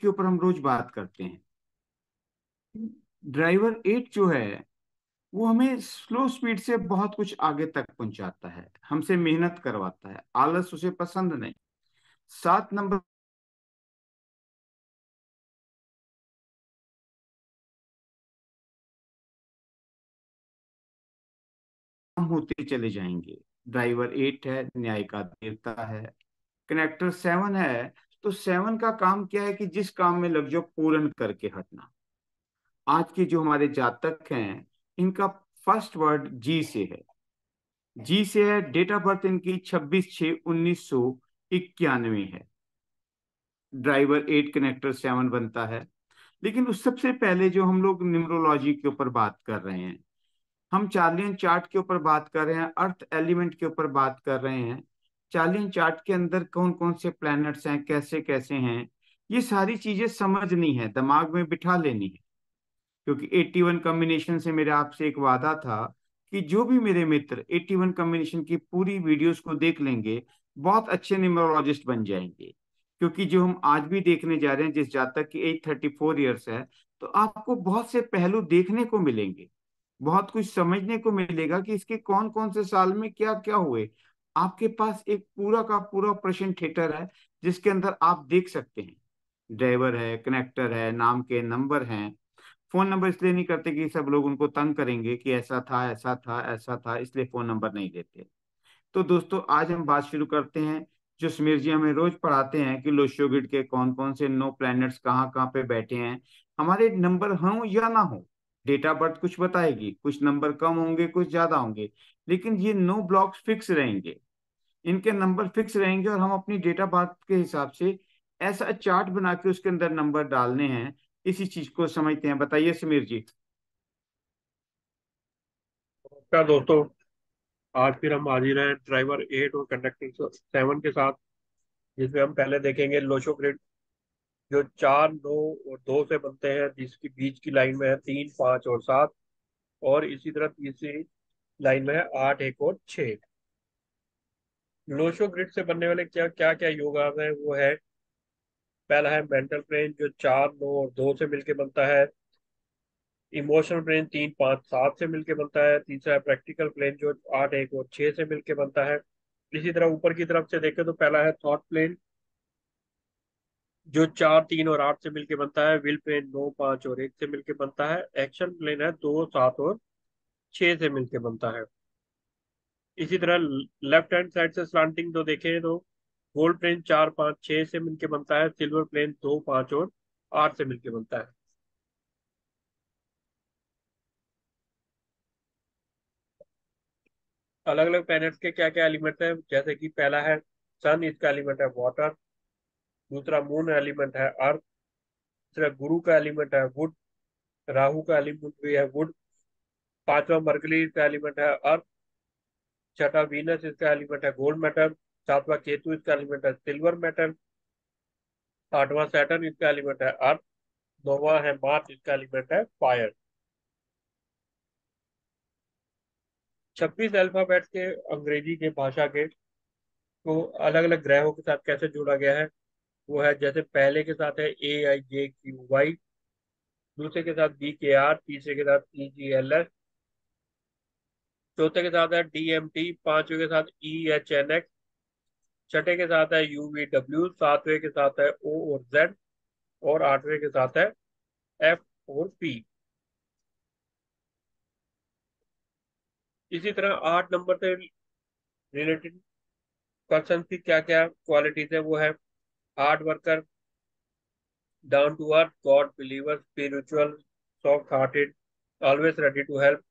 के ऊपर हम रोज बात करते हैं ड्राइवर एट जो है वो हमें स्लो स्पीड से बहुत कुछ आगे तक पहुंचाता है हमसे मेहनत करवाता है आलस उसे पसंद नहीं सात नंबर होते चले जाएंगे ड्राइवर एट है न्याय का देवता है कनेक्टर सेवन है तो सेवन का काम क्या है कि जिस काम में लग जाओ पूर्ण करके हटना आज के जो हमारे जातक हैं इनका फर्स्ट वर्ड जी से है जी से है डेट ऑफ बर्थ इनकी छब्बीस छ उन्नीस सौ इक्यानवे है ड्राइवर एट कनेक्टर सेवन बनता है लेकिन उस सबसे पहले जो हम लोग न्यूमरोलॉजी के ऊपर बात कर रहे हैं हम चार्लियन चार्ट के ऊपर बात कर रहे हैं अर्थ एलिमेंट के ऊपर बात कर रहे हैं चालीन चार्ट के अंदर कौन कौन से प्लैनेट्स हैं कैसे कैसे हैं ये सारी चीजें समझनी है दिमाग में बिठा लेनी है क्योंकि 81 कॉम्बिनेशन से मेरे आपसे एक वादा था कि जो भी मेरे मित्र 81 कॉम्बिनेशन की पूरी वीडियोस को देख लेंगे बहुत अच्छे न्यूमरोलॉजिस्ट बन जाएंगे क्योंकि जो हम आज भी देखने जा रहे हैं जिस जातक की एज थर्टी फोर ईयर्स है तो आपको बहुत से पहलू देखने को मिलेंगे बहुत कुछ समझने को मिलेगा कि इसके कौन कौन से साल में क्या क्या हुए आपके पास एक पूरा का पूरा ऑपरेशन थिएटर है जिसके अंदर आप देख सकते हैं ड्राइवर है कनेक्टर है नाम के नंबर हैं फोन नंबर इसलिए नहीं करते कि सब लोग उनको तंग करेंगे कि ऐसा था ऐसा था ऐसा था इसलिए फोन नंबर नहीं देते तो दोस्तों आज हम बात शुरू करते हैं जो समीर जी हमें रोज पढ़ाते हैं कि लोशो के कौन कौन से नो प्लैनेट्स कहाँ कहाँ पे बैठे हैं हमारे नंबर हों या ना हो डेट ऑफ बर्थ कुछ बताएगी कुछ नंबर कम होंगे कुछ ज्यादा होंगे लेकिन ये नो ब्लॉक्स फिक्स रहेंगे इनके नंबर फिक्स रहेंगे और हम अपनी डेटा बात के हिसाब से ऐसा चार्ट बना के उसके अंदर नंबर डालने हैं इसी चीज को समझते हैं बताइए समीर जी नमस्कार दोस्तों आज फिर हम हाजिर हैं ड्राइवर एट और कंडक्टर सेवन के साथ जिसमें हम पहले देखेंगे लोशो ग्रिड जो चार दो और दो से बनते हैं जिसकी बीच की लाइन में है तीन पांच और सात और इसी तरह तीसरी लाइन में है आठ एक और छह लोशो ग्रिड से बनने वाले क्या क्या क्या योगास है वो है पहला है मेंटल ब्रेन जो चार नौ और दो से मिलके बनता है इमोशनल ब्रेन तीन पाँच सात से मिलके बनता है तीसरा है प्रैक्टिकल प्लेन जो आठ एक और छः से मिलके बनता है इसी तरह ऊपर की तरफ से देखें तो पहला है थॉट प्लेन जो चार तीन और आठ से मिलके बनता है विल प्लेन नौ पाँच और एक से मिलके बनता है एक्शन प्लेन है दो सात और छः से मिलके बनता है इसी तरह लेफ्ट हैंड साइड से स्लांटिंग तो देखें तो गोल्ड प्लेन चार पांच छह से मिलके बनता है सिल्वर प्लेन दो पांच और आठ से मिलके बनता है अलग अलग प्लेनेट के क्या क्या एलिमेंट हैं जैसे कि पहला है सन इसका एलिमेंट है वाटर दूसरा मून एलिमेंट है अर्थ तीसरा गुरु का एलिमेंट है वुड राहु का एलिमेंट भी है वुड पांचवा मरकली का एलिमेंट है अर्थ छठा वीनस इसका एलिमेंट है गोल्ड मेटल सातवां केतु इसका एलिमेंट है सिल्वर मेटल आठवां सैटर्न इसका एलिमेंट है अर्थ नौवा है मार्च इसका एलिमेंट है फायर छब्बीस अल्फाबेट के अंग्रेजी के भाषा के को अलग अलग ग्रहों के साथ कैसे जोड़ा गया है वो है जैसे पहले के साथ है ए आई जे क्यू वाई दूसरे के साथ बी के आर तीसरे के साथ ई जी एल एस चौथे के साथ है डी एम टी पांचवे के साथ ई एच एन एक्स छठे के साथ है यू वी डब्ल्यू सातवें के साथ है ओ और जेड और आठवें के साथ है एफ और पी इसी तरह आठ नंबर से रिलेटेड पर्सन की क्या क्या क्वालिटीज है वो है hard worker down to earth God believer spiritual soft hearted always ready to help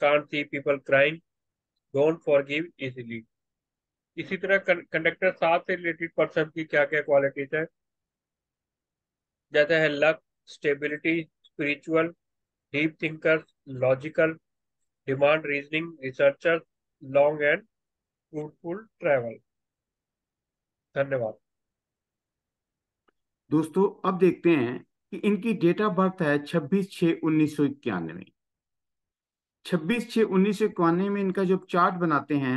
can't see people crying, don't forgive easily. इसी तरह कंडक्टर साथ से रिलेटेड पर्सन की क्या क्या क्वालिटीज है जैसे है luck stability spiritual deep thinker logical demand reasoning researcher long and fruitful travel धन्यवाद दोस्तों अब देखते हैं कि इनकी डेट ऑफ बर्थ है 26 छः उन्नीस सौ इक्यानवे छब्बीस छः उन्नीस सौ इक्यानवे में इनका जब चार्ट बनाते हैं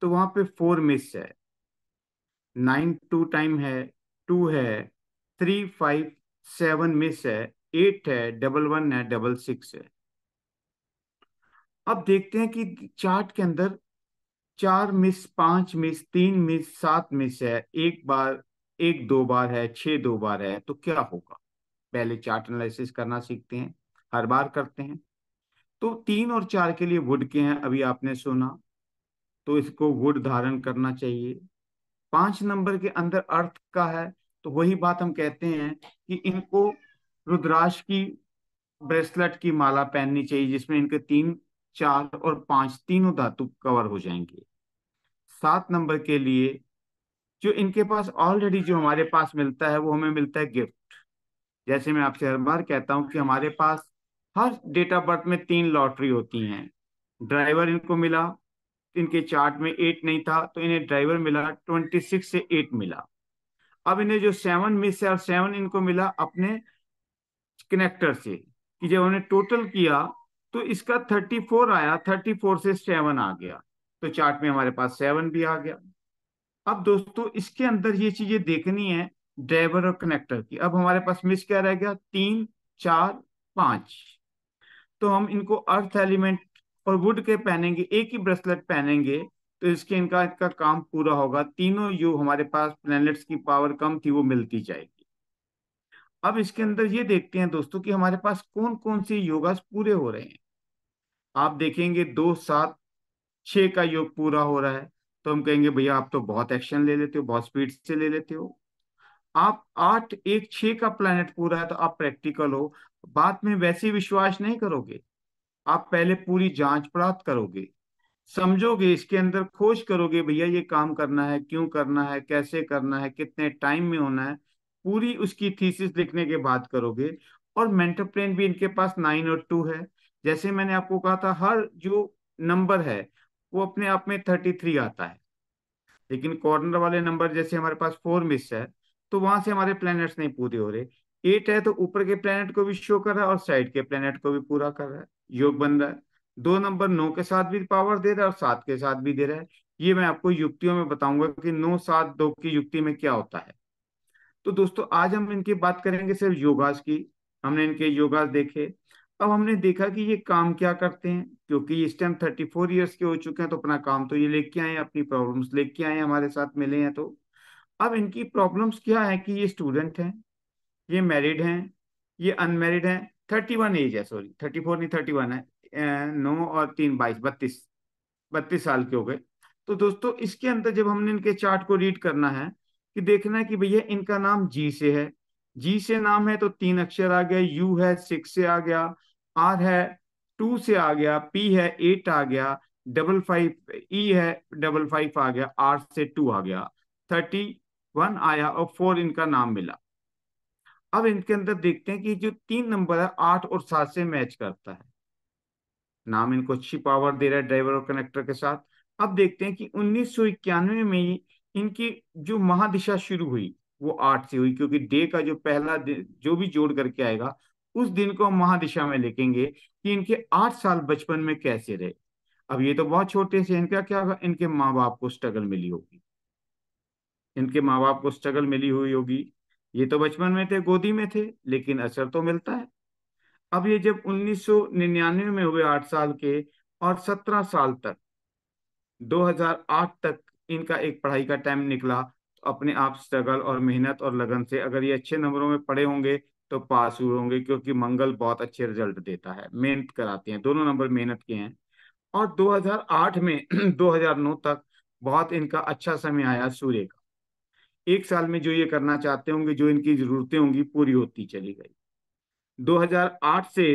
तो वहां पे फोर मिस है नाइन टू टाइम है टू है थ्री फाइव सेवन मिस है एट है डबल वन है डबल सिक्स है अब देखते हैं कि चार्ट के अंदर चार मिस पांच मिस तीन मिस सात मिस है एक बार एक दो बार है छह दो बार है तो क्या होगा पहले चार्ट एनालिसिस करना सीखते हैं हर बार करते हैं तो तीन और चार के लिए वुड के हैं अभी आपने सुना तो इसको वुड धारण करना चाहिए पांच नंबर के अंदर अर्थ का है तो वही बात हम कहते हैं कि इनको रुद्राक्ष की ब्रेसलेट की माला पहननी चाहिए जिसमें इनके तीन चार और पांच तीनों धातु कवर हो जाएंगे सात नंबर के लिए जो इनके पास ऑलरेडी जो हमारे पास मिलता है वो हमें मिलता है गिफ्ट जैसे मैं आपसे हर बार कहता हूं कि हमारे पास हर डेट ऑफ बर्थ में तीन लॉटरी होती हैं ड्राइवर इनको मिला इनके चार्ट में एट नहीं था तो इन्हें ड्राइवर मिला ट्वेंटी सिक्स से एट मिला अब इन्हें जो सेवन मिस है और सेवन इनको मिला अपने कनेक्टर से कि जब उन्हें टोटल किया तो इसका थर्टी फोर आया थर्टी फोर से सेवन आ गया तो चार्ट में हमारे पास सेवन भी आ गया अब दोस्तों इसके अंदर ये चीजें देखनी है ड्राइवर और कनेक्टर की अब हमारे पास मिस क्या रह गया तीन चार पांच तो हम इनको अर्थ एलिमेंट और वुड के पहनेंगे एक ही ब्रेसलेट पहनेंगे तो इसके इनका इनका काम पूरा होगा तीनों यू हमारे पास प्लैनेट्स की पावर कम थी वो मिलती जाएगी अब इसके अंदर ये देखते हैं दोस्तों कि हमारे पास कौन कौन से योगास पूरे हो रहे हैं आप देखेंगे दो सात छ का योग पूरा हो रहा है तो हम कहेंगे भैया आप तो बहुत एक्शन ले लेते हो बहुत स्पीड से ले लेते हो आप आठ एक छ का प्लानट पूरा है तो आप प्रैक्टिकल हो बाद में वैसे विश्वास नहीं करोगे आप पहले पूरी जांच प्राप्त करोगे समझोगे इसके अंदर खोज करोगे भैया ये काम करना है क्यों करना है कैसे करना है कितने टाइम में होना है पूरी उसकी थीसिस लिखने के बाद करोगे और मेंटर प्लेन भी इनके पास नाइन और टू है जैसे मैंने आपको कहा था हर जो नंबर है वो अपने आप में थर्टी थ्री आता है लेकिन कॉर्नर वाले नंबर जैसे हमारे पास फोर मिस है तो वहां से हमारे प्लैनेट्स नहीं पूरे हो रहे एट है तो ऊपर के प्लैनेट को भी शो कर रहा है और साइड के प्लैनेट को भी पूरा कर रहा है योग बन रहा है दो नंबर नौ के साथ भी पावर दे रहा है और सात के साथ भी दे रहा है ये मैं आपको युक्तियों में बताऊंगा कि नौ सात दो की युक्ति में क्या होता है तो दोस्तों आज हम इनकी बात करेंगे सिर्फ योगास की हमने इनके योगास देखे अब हमने देखा कि ये काम क्या करते हैं क्योंकि इस टाइम थर्टी फोर ईयर्स के हो चुके हैं तो अपना काम तो ये लेके आए अपनी प्रॉब्लम्स लेके आए हमारे साथ मिले हैं तो अब इनकी प्रॉब्लम्स क्या है कि ये स्टूडेंट हैं ये मैरिड हैं ये अनमेरिड हैं थर्टी वन एज है सॉरी थर्टी फोर नहीं थर्टी वन है नौ और तीन बाईस बत्तीस बत्तीस साल के हो गए तो दोस्तों इसके अंदर जब हमने इनके चार्ट को रीड करना है कि देखना है कि भैया इनका नाम जी से है जी से नाम है तो तीन अक्षर आ गया यू है सिक्स से आ गया आर है टू से आ गया पी है एट आ गया डबल फाइव ई है डबल फाइव आ गया आर से टू आ गया थर्टी वन आया और फोर इनका नाम मिला अब इनके अंदर देखते हैं कि जो तीन नंबर है आठ और सात से मैच करता है नाम इनको अच्छी पावर दे रहा है ड्राइवर और कनेक्टर के साथ अब देखते हैं कि उन्नीस में इनकी जो महादिशा शुरू हुई वो आठ से हुई क्योंकि डे का जो पहला जो भी जोड़ करके आएगा उस दिन को हम महादिशा में लिखेंगे कि इनके आठ साल बचपन में कैसे रहे अब ये तो बहुत छोटे से इनका क्या होगा इनके माँ बाप को स्ट्रगल मिली होगी इनके माँ बाप को स्ट्रगल मिली हुई होगी ये तो बचपन में थे गोदी में थे लेकिन असर तो मिलता है अब ये जब 1999 में हुए आठ साल के और सत्रह साल तक 2008 तक इनका एक पढ़ाई का टाइम निकला तो अपने आप स्ट्रगल और मेहनत और लगन से अगर ये अच्छे नंबरों में पढ़े होंगे तो पास हुए होंगे क्योंकि मंगल बहुत अच्छे रिजल्ट देता है मेहनत कराते हैं दोनों नंबर मेहनत के हैं और 2008 में 2009 तक बहुत इनका अच्छा समय आया सूर्य का एक साल में जो ये करना चाहते होंगे जो इनकी जरूरतें होंगी पूरी होती चली गई 2008 से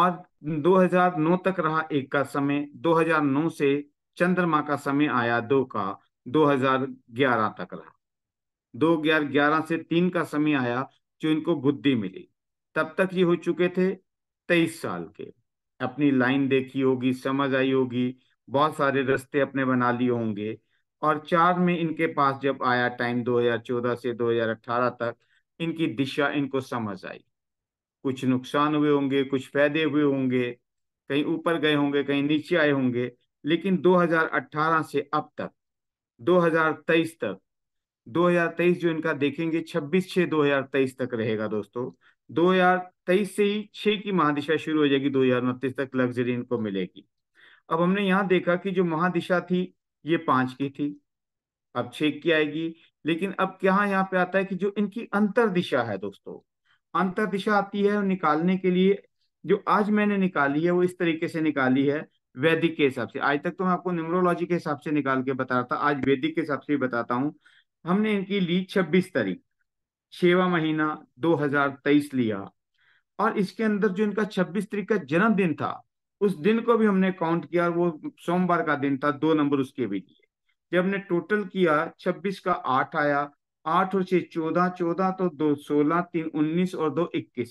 और 2009 तक रहा एक का समय 2009 से चंद्रमा का समय आया दो का 2011 तक रहा दो ग्यारह ग्यारह से तीन का समय आया जो इनको बुद्धि मिली तब तक ये हो चुके थे तेईस साल के अपनी लाइन देखी होगी समझ आई होगी बहुत सारे रास्ते अपने बना लिए होंगे और चार में इनके पास जब आया टाइम 2014 से 2018 तक इनकी दिशा इनको समझ आई कुछ नुकसान हुए होंगे कुछ फायदे हुए होंगे कहीं ऊपर गए होंगे कहीं नीचे आए होंगे लेकिन 2018 से अब तक 2023 तक 2023 जो इनका देखेंगे 26 छः 2023 तक रहेगा दोस्तों 2023 से ही छः की महादिशा शुरू हो जाएगी दो तक लग्जरी इनको मिलेगी अब हमने यहाँ देखा कि जो महादिशा थी ये पांच की थी अब छह की आएगी लेकिन अब क्या यहाँ पे आता है कि जो इनकी अंतर दिशा है दोस्तों अंतर दिशा आती है निकालने के लिए जो आज मैंने निकाली है वो इस तरीके से निकाली है वैदिक के हिसाब से आज तक तो मैं आपको न्यूमरोलॉजी के हिसाब से निकाल के बता रहा था आज वैदिक के हिसाब से भी बताता हूँ हमने इनकी ली छब्बीस तारीख छवा महीना 2023 लिया और इसके अंदर जो इनका 26 तारीख का जन्मदिन था उस दिन को भी हमने काउंट किया वो सोमवार का दिन था दो नंबर उसके भी लिए जब हमने टोटल किया छब्बीस का आठ आया आठ और छह चौदह चौदह तो दो सोलह तीन उन्नीस और दो इक्कीस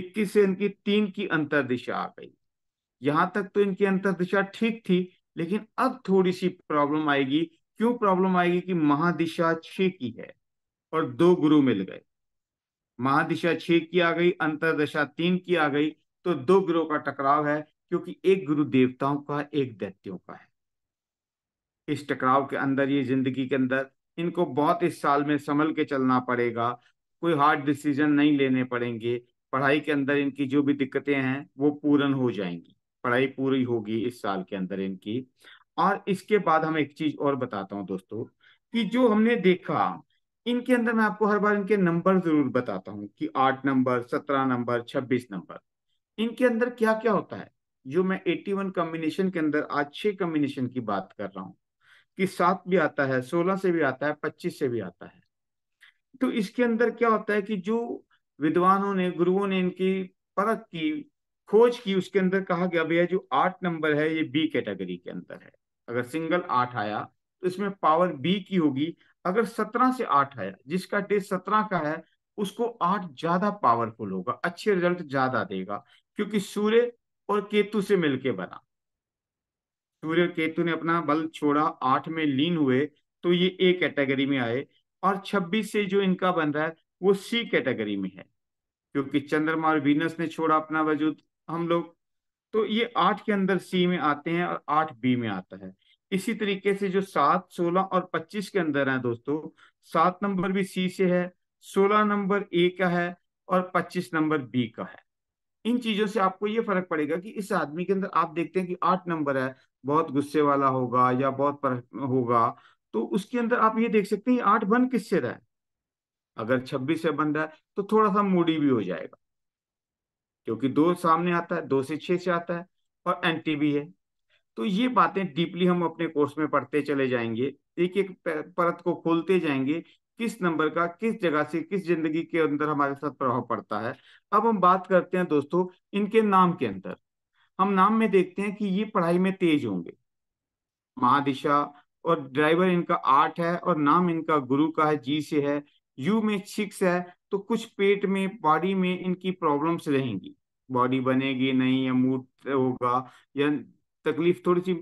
इक्कीस से इनकी तीन की अंतर दिशा आ गई यहां तक तो इनकी अंतर दिशा ठीक थी लेकिन अब थोड़ी सी प्रॉब्लम आएगी क्यों प्रॉब्लम आएगी कि महादिशा छ की है और दो गुरु मिल गए महादिशा छ की आ गई अंतरदशा तीन की आ गई तो दो गुरु का टकराव है क्योंकि एक गुरु देवताओं का एक दैत्यों का है इस टकराव के अंदर ये जिंदगी के अंदर इनको बहुत इस साल में संभल के चलना पड़ेगा कोई हार्ड डिसीजन नहीं लेने पड़ेंगे पढ़ाई के अंदर इनकी जो भी दिक्कतें हैं वो पूर्ण हो जाएंगी पढ़ाई पूरी होगी इस साल के अंदर इनकी और इसके बाद हम एक चीज और बताता हूँ दोस्तों कि जो हमने देखा इनके अंदर मैं आपको हर बार इनके नंबर जरूर बताता हूँ कि आठ नंबर सत्रह नंबर छब्बीस नंबर इनके अंदर क्या क्या होता है जो मैं वन कॉम्बिनेशन के अंदर आज छह कॉम्बिनेशन की बात कर रहा हूँ कि सात भी आता है सोलह से भी आता है पच्चीस से भी आता है तो इसके अंदर क्या होता है कि जो विद्वानों ने गुरुओं ने इनकी परख की खोज की उसके अंदर कहा गया भैया जो आठ नंबर है ये बी कैटेगरी के अंदर है अगर सिंगल आठ आया तो इसमें पावर बी की होगी अगर सत्रह से आठ आया जिसका टेस्ट सत्रह का है उसको आठ ज्यादा पावरफुल होगा अच्छे रिजल्ट ज्यादा देगा क्योंकि सूर्य और केतु से मिलके बना सूर्य केतु ने अपना बल छोड़ा आठ में लीन हुए तो ये ए कैटेगरी में आए और छब्बीस से जो इनका बन रहा है वो सी कैटेगरी में है क्योंकि चंद्रमा और वीनस ने छोड़ा अपना वजूद हम लोग तो ये आठ के अंदर सी में आते हैं और आठ बी में आता है इसी तरीके से जो सात सोलह और पच्चीस के अंदर है दोस्तों सात नंबर भी सी से है सोलह नंबर ए का है और पच्चीस नंबर बी का है इन चीजों से आपको ये फर्क पड़ेगा कि इस आदमी के अंदर आप देखते हैं कि आठ नंबर है बहुत गुस्से वाला होगा या बहुत पर होगा तो उसके अंदर आप ये देख सकते हैं आठ बन किससे रहा है अगर छब्बीस से बन रहा है तो थोड़ा सा मूडी भी हो जाएगा क्योंकि दो सामने आता है दो से छह से आता है और एंटी भी है तो ये बातें डीपली हम अपने कोर्स में पढ़ते चले जाएंगे एक एक परत को खोलते जाएंगे किस नंबर का किस जगह से किस जिंदगी के अंदर हमारे साथ प्रभाव पड़ता है अब हम बात करते हैं दोस्तों इनके नाम के अंदर हम नाम में देखते हैं कि ये पढ़ाई में तेज होंगे महादिशा और ड्राइवर इनका आठ है और नाम इनका गुरु का है जी से है यू में सिक्स है तो कुछ पेट में बॉडी में इनकी प्रॉब्लम्स रहेंगी बॉडी बनेगी नहीं या मूड होगा या तकलीफ थोड़ी सी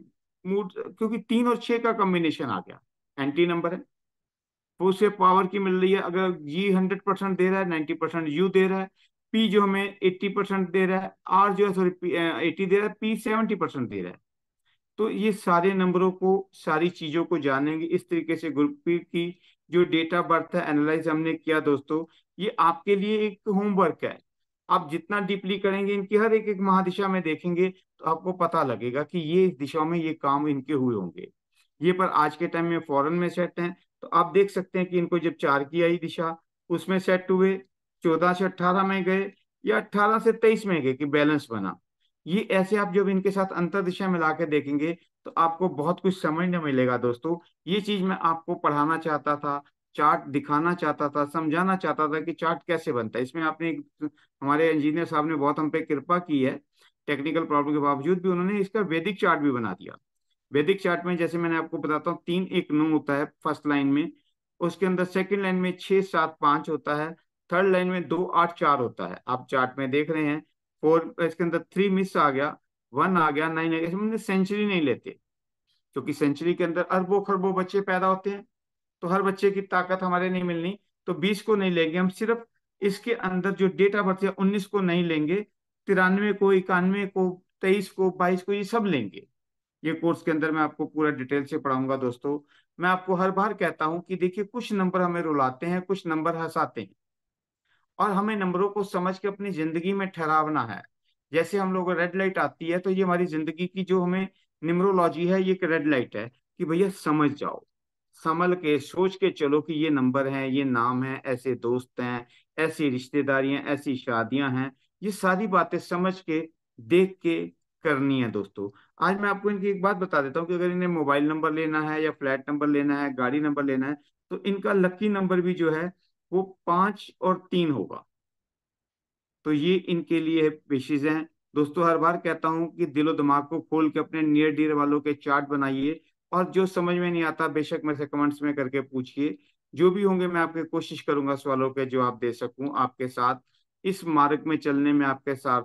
मूड क्योंकि तीन और छह का कॉम्बिनेशन आ गया एंटी नंबर है वो उसे पावर की मिल रही है अगर जी हंड्रेड परसेंट दे रहा है नाइन्टी परसेंट यू दे रहा है पी जो हमें एट्टी परसेंट दे रहा है आर जो है सॉरी एटी दे रहा है पी सेवेंटी परसेंट दे रहा है तो ये सारे नंबरों को सारी चीजों को जानेंगे इस तरीके से ग्रुपी की जो डेटा बर्थ है एनालाइज हमने किया दोस्तों ये आपके लिए एक होमवर्क है आप जितना डीपली करेंगे इनकी हर एक एक महादिशा में देखेंगे तो आपको पता लगेगा कि ये इस दिशा में ये काम इनके हुए होंगे ये पर आज के टाइम में फॉरन में सेट हैं तो आप देख सकते हैं कि इनको जब चार की आई दिशा उसमें सेट हुए चौदह से अट्ठारह में गए या अट्ठारह से तेईस में गए कि बैलेंस बना ये ऐसे आप जब इनके साथ अंतर दिशा मिला के देखेंगे तो आपको बहुत कुछ समझने मिलेगा दोस्तों ये चीज मैं आपको पढ़ाना चाहता था चार्ट दिखाना चाहता था समझाना चाहता था कि चार्ट कैसे बनता है इसमें आपने एक हमारे इंजीनियर साहब ने बहुत हम पे कृपा की है टेक्निकल प्रॉब्लम के बावजूद भी उन्होंने इसका वैदिक चार्ट भी बना दिया वैदिक चार्ट में जैसे मैंने आपको बताता हूँ तीन एक नौ होता है फर्स्ट लाइन में उसके अंदर सेकंड लाइन में छह सात पांच होता है थर्ड लाइन में दो आठ चार होता है आप चार्ट में देख रहे हैं फोर इसके अंदर थ्री मिस आ गया वन आ गया नाइन आ गया सेंचुरी नहीं लेते क्योंकि सेंचुरी के अंदर अरबों खरबों बच्चे पैदा होते हैं तो हर बच्चे की ताकत हमारे नहीं मिलनी तो बीस को नहीं लेंगे हम सिर्फ इसके अंदर जो डेटा बर्थ है उन्नीस को नहीं लेंगे तिरानवे को इक्यानवे को तेईस को बाईस को ये सब लेंगे ये कोर्स के अंदर मैं आपको पूरा डिटेल से पढ़ाऊंगा दोस्तों मैं आपको हर बार कहता हूं कि देखिए कुछ नंबर हमें रुलाते हैं कुछ नंबर हंसाते हैं और हमें नंबरों को समझ के अपनी जिंदगी में ठहरावना है जैसे हम लोग रेड लाइट आती है तो ये हमारी जिंदगी की जो हमें निमरोलॉजी है ये एक रेड लाइट है कि भैया समझ जाओ समल के सोच के चलो कि ये नंबर है ये नाम है ऐसे दोस्त हैं ऐसी रिश्तेदारियां ऐसी शादियां हैं ये सारी बातें समझ के देख के करनी है दोस्तों आज मैं आपको इनकी एक बात बता देता हूँ कि अगर इन्हें मोबाइल नंबर लेना है या फ्लैट नंबर लेना है गाड़ी नंबर लेना है तो इनका लकी नंबर भी जो है वो पांच और तीन होगा तो ये इनके लिए पेशेज हैं दोस्तों हर बार कहता हूँ कि दिलो दिमाग को खोल के अपने नियर डियर वालों के चार्ट बनाइए और जो समझ में नहीं आता बेशक मेरे से कमेंट्स में करके पूछिए जो भी होंगे मैं आपके कोशिश करूंगा सवालों के जवाब दे सकूं आपके साथ इस मार्ग में चलने में आपके साथ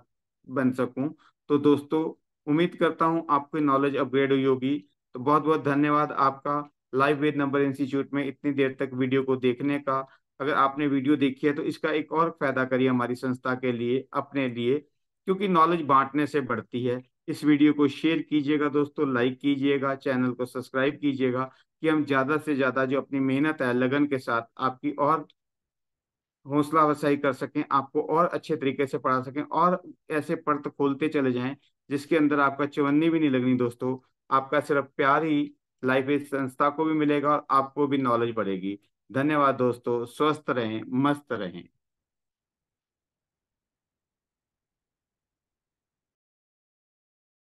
बन सकूं तो दोस्तों उम्मीद करता हूँ आपकी नॉलेज अपग्रेड हुई होगी तो बहुत बहुत धन्यवाद आपका लाइव वेद नंबर इंस्टीट्यूट में इतनी देर तक वीडियो को देखने का अगर आपने वीडियो देखी है तो इसका एक और फायदा करिए हमारी संस्था के लिए अपने लिए क्योंकि नॉलेज बांटने से बढ़ती है इस वीडियो को शेयर कीजिएगा दोस्तों लाइक कीजिएगा चैनल को सब्सक्राइब कीजिएगा कि हम ज़्यादा से ज़्यादा जो अपनी मेहनत है लगन के साथ आपकी और हौसला अफसाई कर सकें आपको और अच्छे तरीके से पढ़ा सकें और ऐसे पर्त खोलते चले जाएं जिसके अंदर आपका चवन्नी भी नहीं लगनी दोस्तों आपका सिर्फ प्यार ही लाइफ इस संस्था को भी मिलेगा और आपको भी नॉलेज बढ़ेगी धन्यवाद दोस्तों स्वस्थ रहें मस्त रहें